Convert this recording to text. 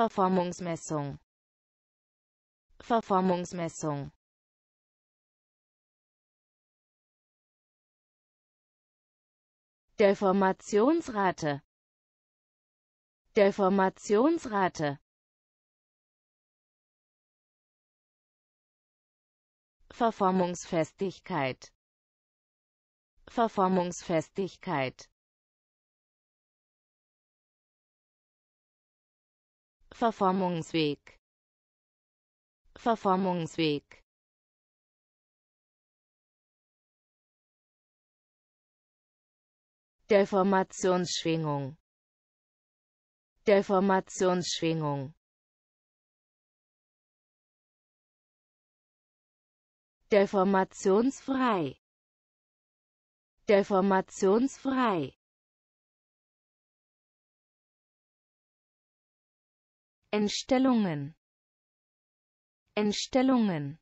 Verformungsmessung Verformungsmessung Deformationsrate Deformationsrate Verformungsfestigkeit Verformungsfestigkeit Verformungsweg Verformungsweg Deformationsschwingung Deformationsschwingung Deformationsfrei Deformationsfrei Entstellungen Entstellungen